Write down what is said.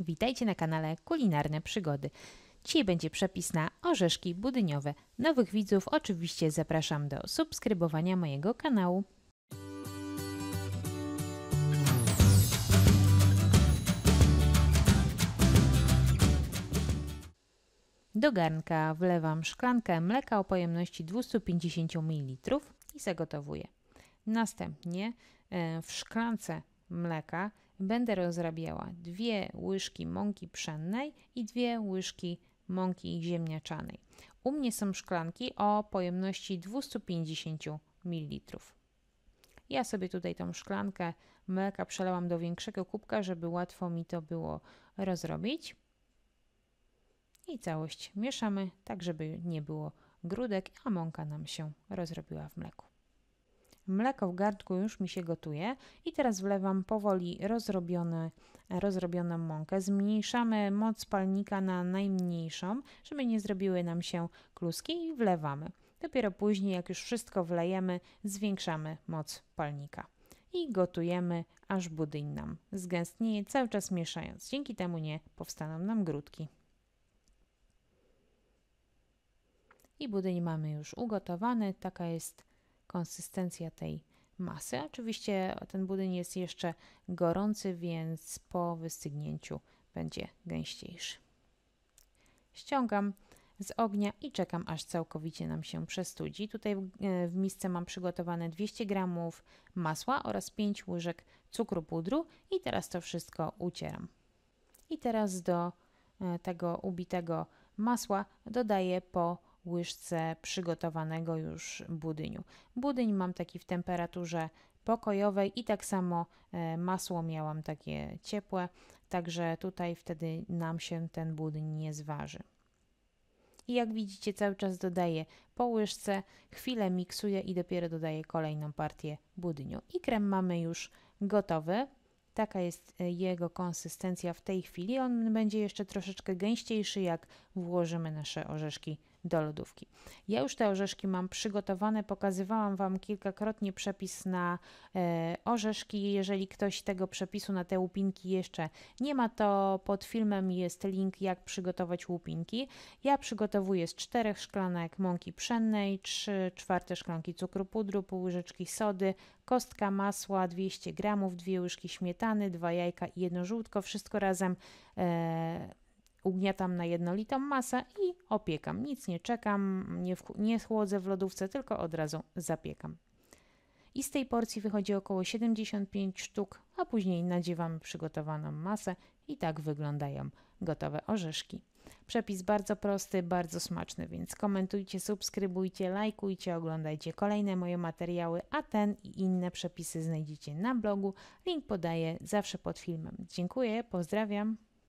Witajcie na kanale Kulinarne Przygody. Dzisiaj będzie przepis na orzeszki budyniowe. Nowych widzów oczywiście zapraszam do subskrybowania mojego kanału. Do garnka wlewam szklankę mleka o pojemności 250 ml i zagotowuję. Następnie e, w szklance mleka będę rozrabiała dwie łyżki mąki pszennej i dwie łyżki mąki ziemniaczanej. U mnie są szklanki o pojemności 250 ml. Ja sobie tutaj tą szklankę mleka przelałam do większego kubka, żeby łatwo mi to było rozrobić. I całość mieszamy, tak żeby nie było grudek, a mąka nam się rozrobiła w mleku. Mleko w garnku już mi się gotuje i teraz wlewam powoli rozrobioną mąkę. Zmniejszamy moc palnika na najmniejszą, żeby nie zrobiły nam się kluski i wlewamy. Dopiero później, jak już wszystko wlejemy, zwiększamy moc palnika i gotujemy, aż budyń nam zgęstnieje, cały czas mieszając. Dzięki temu nie powstaną nam grudki. I budyń mamy już ugotowany. Taka jest konsystencja tej masy. Oczywiście ten budyń jest jeszcze gorący, więc po wystygnięciu będzie gęściejszy. Ściągam z ognia i czekam aż całkowicie nam się przestudzi. Tutaj w e, misce mam przygotowane 200 g masła oraz 5 łyżek cukru pudru i teraz to wszystko ucieram. I teraz do e, tego ubitego masła dodaję po łyżce przygotowanego już budyniu. Budyń mam taki w temperaturze pokojowej i tak samo e, masło miałam takie ciepłe, także tutaj wtedy nam się ten budyń nie zważy. I jak widzicie cały czas dodaję po łyżce, chwilę miksuję i dopiero dodaję kolejną partię budyniu. I krem mamy już gotowy. Taka jest e, jego konsystencja w tej chwili. On będzie jeszcze troszeczkę gęściejszy, jak włożymy nasze orzeszki do lodówki. Ja już te orzeszki mam przygotowane, pokazywałam Wam kilkakrotnie przepis na e, orzeszki. Jeżeli ktoś tego przepisu na te łupinki jeszcze nie ma, to pod filmem jest link jak przygotować łupinki. Ja przygotowuję z czterech szklanek mąki pszennej, 3 czwarte szklanki cukru pudru, pół łyżeczki sody, kostka masła 200 gramów, dwie łyżki śmietany, dwa jajka i jedno żółtko, wszystko razem e, ugniatam na jednolitą masę i opiekam. Nic nie czekam, nie, nie chłodzę w lodówce, tylko od razu zapiekam. I z tej porcji wychodzi około 75 sztuk, a później nadziewam przygotowaną masę i tak wyglądają gotowe orzeszki. Przepis bardzo prosty, bardzo smaczny, więc komentujcie, subskrybujcie, lajkujcie, oglądajcie kolejne moje materiały, a ten i inne przepisy znajdziecie na blogu. Link podaję zawsze pod filmem. Dziękuję, pozdrawiam.